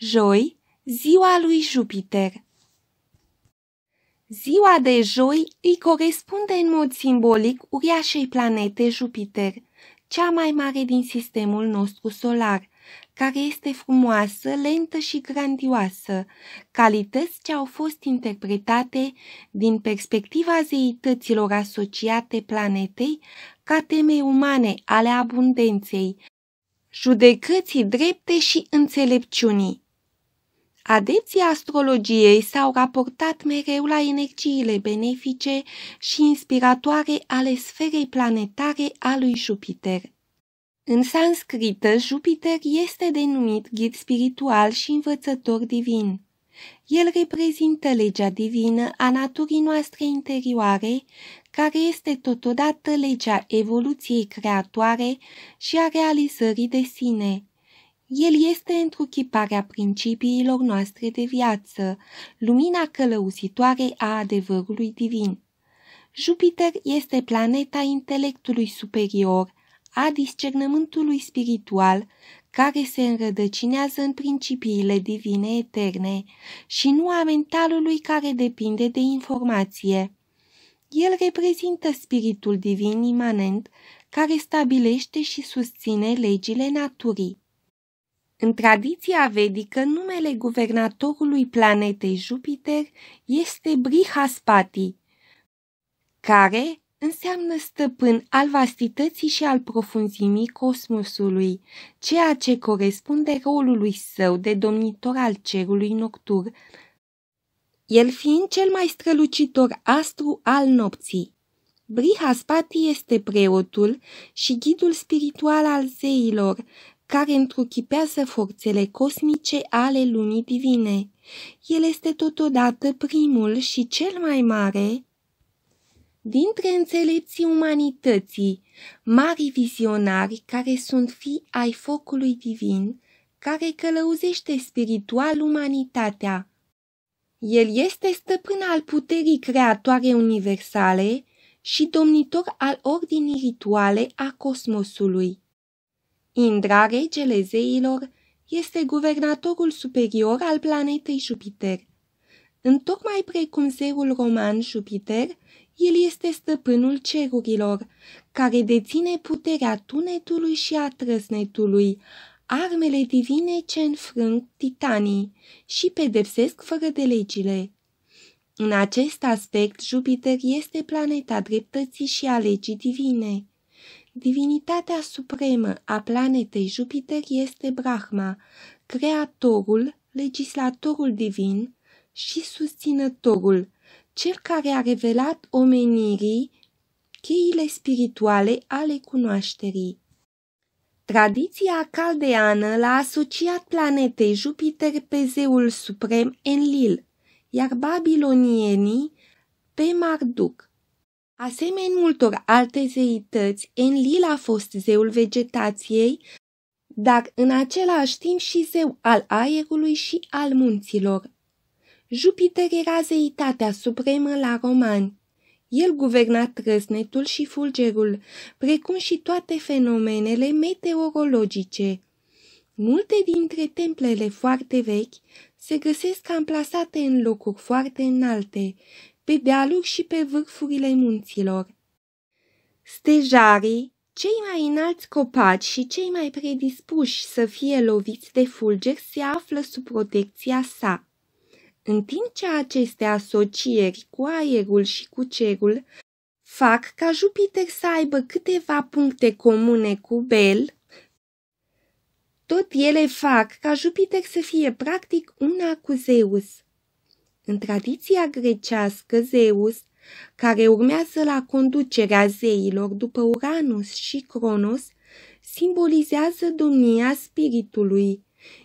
Joi, ziua lui Jupiter. Ziua de joi îi corespunde în mod simbolic uriașei planete Jupiter, cea mai mare din sistemul nostru solar, care este frumoasă, lentă și grandioasă, calități ce au fost interpretate din perspectiva zeităților asociate planetei ca teme umane ale abundenței, judecății drepte și înțelepciunii. Adepții astrologiei s-au raportat mereu la energiile benefice și inspiratoare ale sferei planetare a lui Jupiter. În sanscrită, Jupiter este denumit ghid spiritual și învățător divin. El reprezintă legea divină a naturii noastre interioare, care este totodată legea evoluției creatoare și a realizării de sine. El este întruchiparea principiilor noastre de viață, lumina călăusitoare a adevărului divin. Jupiter este planeta intelectului superior, a discernământului spiritual, care se înrădăcinează în principiile divine eterne și nu a mentalului care depinde de informație. El reprezintă spiritul divin imanent care stabilește și susține legile naturii. În tradiția vedică, numele guvernatorului planetei Jupiter este Brihaspati, care înseamnă stăpân al vastității și al profunzimii cosmosului, ceea ce corespunde rolului său de domnitor al cerului noctur, el fiind cel mai strălucitor astru al nopții. Brihaspati este preotul și ghidul spiritual al zeilor, care întruchipează forțele cosmice ale lumii divine. El este totodată primul și cel mai mare dintre înțelepții umanității, mari vizionari care sunt fi ai focului divin, care călăuzește spiritual umanitatea. El este stăpân al puterii creatoare universale și domnitor al ordinii rituale a cosmosului. Indra, regele zeilor, este guvernatorul superior al planetei Jupiter. Întocmai precum zeul roman Jupiter, el este stăpânul cerurilor, care deține puterea tunetului și a trăsnetului, armele divine ce înfrâng titanii și pedepsesc fără de legile. În acest aspect, Jupiter este planeta dreptății și a legii divine. Divinitatea supremă a planetei Jupiter este Brahma, creatorul, legislatorul divin și susținătorul, cel care a revelat omenirii cheile spirituale ale cunoașterii. Tradiția caldeană l-a asociat planetei Jupiter pe zeul suprem Enlil, iar babilonienii pe Marduk. Asemeni multor alte zeități, Enlil a fost zeul vegetației, dar în același timp și zeu al aerului și al munților. Jupiter era zeitatea supremă la romani. El guverna trăsnetul și fulgerul, precum și toate fenomenele meteorologice. Multe dintre templele foarte vechi se găsesc amplasate în locuri foarte înalte, pe dealuri și pe vârfurile munților. Stejarii, cei mai înalți copaci și cei mai predispuși să fie loviți de fulgeri se află sub protecția sa. În timp ce aceste asocieri cu aerul și cu cerul fac ca Jupiter să aibă câteva puncte comune cu Bel, tot ele fac ca Jupiter să fie practic una cu Zeus. În tradiția grecească, Zeus, care urmează la conducerea zeilor după Uranus și Cronos, simbolizează domnia spiritului.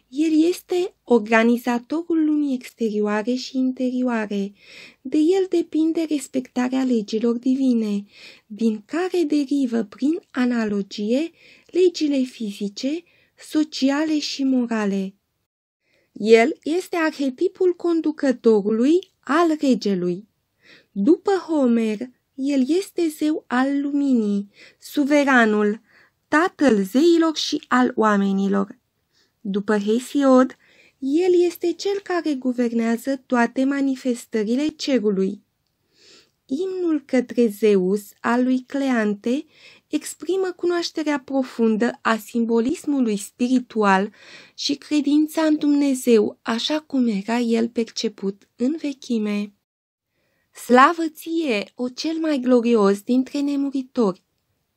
El este organizatorul lumii exterioare și interioare. De el depinde respectarea legilor divine, din care derivă prin analogie legile fizice, sociale și morale. El este arhetipul conducătorului al regelui. După Homer, el este zeu al luminii, suveranul, tatăl zeilor și al oamenilor. După Hesiod, el este cel care guvernează toate manifestările cerului. Imnul către Zeus al lui Cleante exprimă cunoașterea profundă a simbolismului spiritual și credința în Dumnezeu așa cum era el perceput în vechime. Slavă ție, o cel mai glorios dintre nemuritori,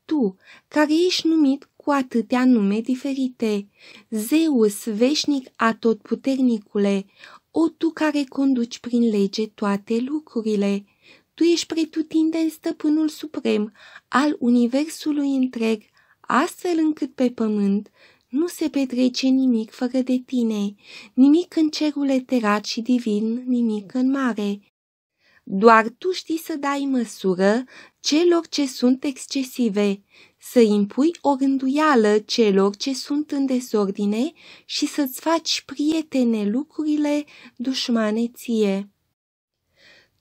tu, care ești numit cu atâtea nume diferite, Zeus, veșnic atotputernicule, o tu care conduci prin lege toate lucrurile, tu ești pretutindeni stăpânul suprem al universului întreg, astfel încât pe pământ nu se petrece nimic fără de tine, nimic în cerul eterat și divin, nimic în mare. Doar tu știi să dai măsură celor ce sunt excesive, să impui o rânduială celor ce sunt în desordine și să-ți faci prietene lucrurile dușmane ție.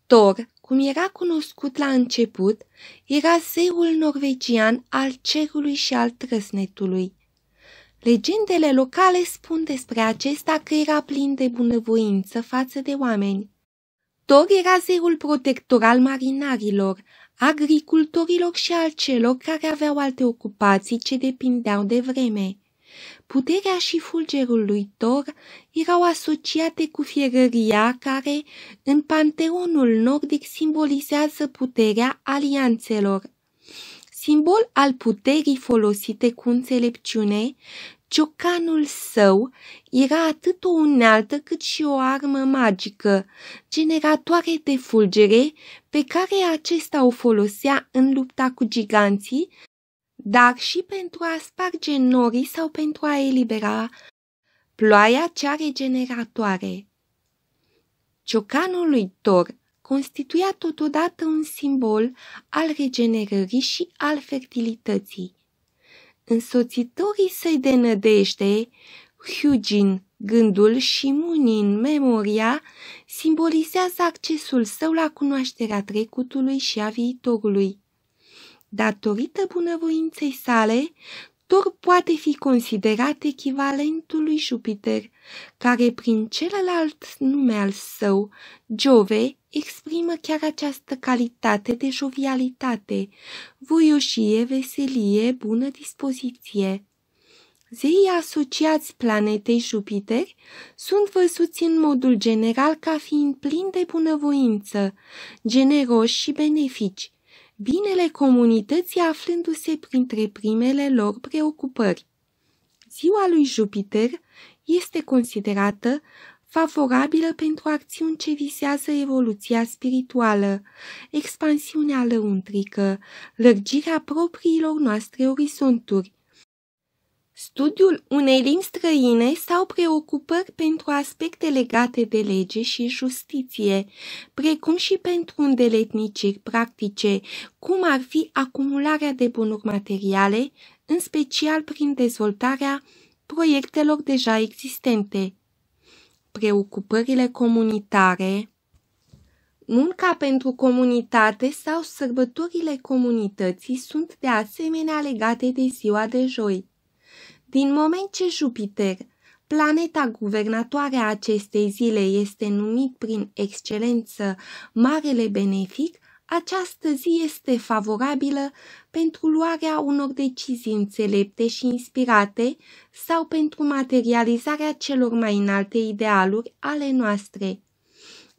Tor cum era cunoscut la început, era zeul norvegian al cerului și al trăsnetului. Legendele locale spun despre acesta că era plin de bunăvoință față de oameni. Thor era zeul protector al marinarilor, agricultorilor și al celor care aveau alte ocupații ce depindeau de vreme. Puterea și fulgerul lui Thor erau asociate cu fierăria care, în panteonul nordic, simbolizează puterea alianțelor. Simbol al puterii folosite cu înțelepciune, ciocanul său era atât o unealtă cât și o armă magică, generatoare de fulgere, pe care acesta o folosea în lupta cu giganții dar și pentru a sparge norii sau pentru a elibera ploaia cea regeneratoare. Ciocanul lui Thor constituia totodată un simbol al regenerării și al fertilității. Însoțitorii săi de nădejde, Hugin gândul și Munin memoria simbolizează accesul său la cunoașterea trecutului și a viitorului datorită bunăvoinței sale, Thor poate fi considerat echivalentul lui Jupiter, care prin celălalt nume al său, Jove, exprimă chiar această calitate de jovialitate, voioșie, veselie, bună dispoziție. Zeii asociați planetei Jupiter sunt văzuți în modul general ca fiind plini de bunăvoință, generoși și benefici, binele comunității aflându-se printre primele lor preocupări. Ziua lui Jupiter este considerată favorabilă pentru acțiuni ce visează evoluția spirituală, expansiunea lăuntrică, lărgirea propriilor noastre orizonturi, studiul unei limbi străine sau preocupări pentru aspecte legate de lege și justiție, precum și pentru îndeletniciri practice, cum ar fi acumularea de bunuri materiale, în special prin dezvoltarea proiectelor deja existente. Preocupările comunitare Munca pentru comunitate sau sărbătorile comunității sunt de asemenea legate de ziua de joi. Din moment ce Jupiter, planeta guvernatoare a acestei zile, este numit prin excelență Marele Benefic, această zi este favorabilă pentru luarea unor decizii înțelepte și inspirate sau pentru materializarea celor mai înalte idealuri ale noastre.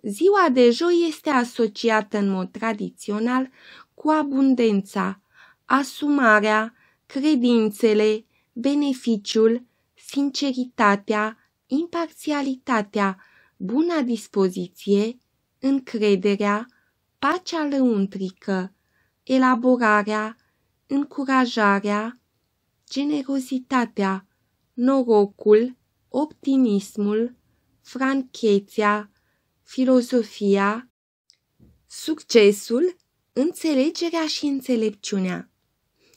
Ziua de joi este asociată în mod tradițional cu abundența, asumarea, credințele, beneficiul, sinceritatea, imparțialitatea, buna dispoziție, încrederea, pacea lăuntrică, elaborarea, încurajarea, generozitatea, norocul, optimismul, franchețea, filozofia, succesul, înțelegerea și înțelepciunea.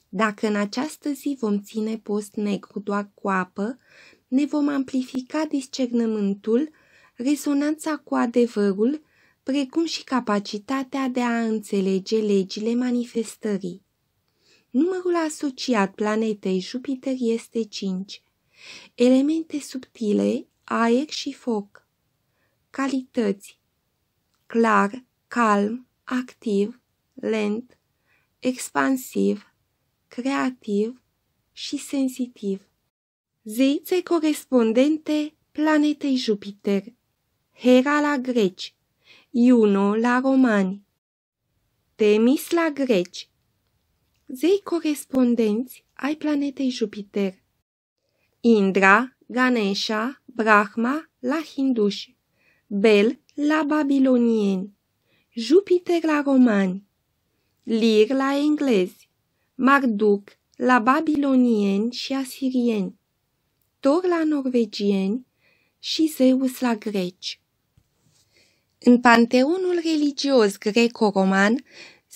Dacă în această zi vom ține post negru doar cu apă, ne vom amplifica discernământul, rezonanța cu adevărul, precum și capacitatea de a înțelege legile manifestării. Numărul asociat planetei Jupiter este 5. Elemente subtile, aer și foc. Calități Clar, calm, activ, lent, expansiv, creativ și sensitiv. Zeițe corespondente planetei Jupiter, Hera la greci, Iuno la romani, Temis la greci, zei corespondenți ai planetei Jupiter, Indra, Ganesha, Brahma la hinduși, Bel la babilonieni, Jupiter la romani, Lir la englezi, Marduc la babilonieni și asirieni, Tor la norvegieni și Zeus la greci. În panteonul religios greco-roman,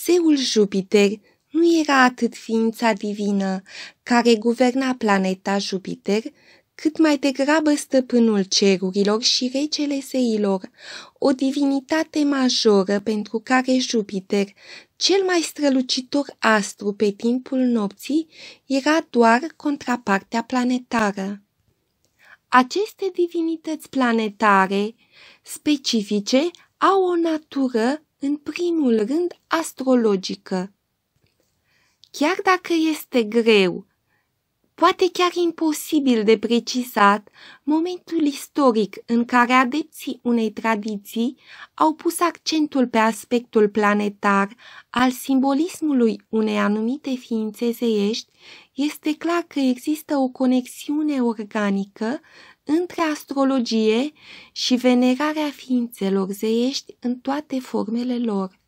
zeul Jupiter nu era atât ființa divină care guverna planeta Jupiter, cât mai degrabă stăpânul cerurilor și regele zeilor, o divinitate majoră pentru care Jupiter cel mai strălucitor astru pe timpul nopții era doar contrapartea planetară. Aceste divinități planetare specifice au o natură, în primul rând, astrologică. Chiar dacă este greu poate chiar imposibil de precisat, momentul istoric în care adepții unei tradiții au pus accentul pe aspectul planetar al simbolismului unei anumite ființe zeiești, este clar că există o conexiune organică între astrologie și venerarea ființelor zeiești în toate formele lor.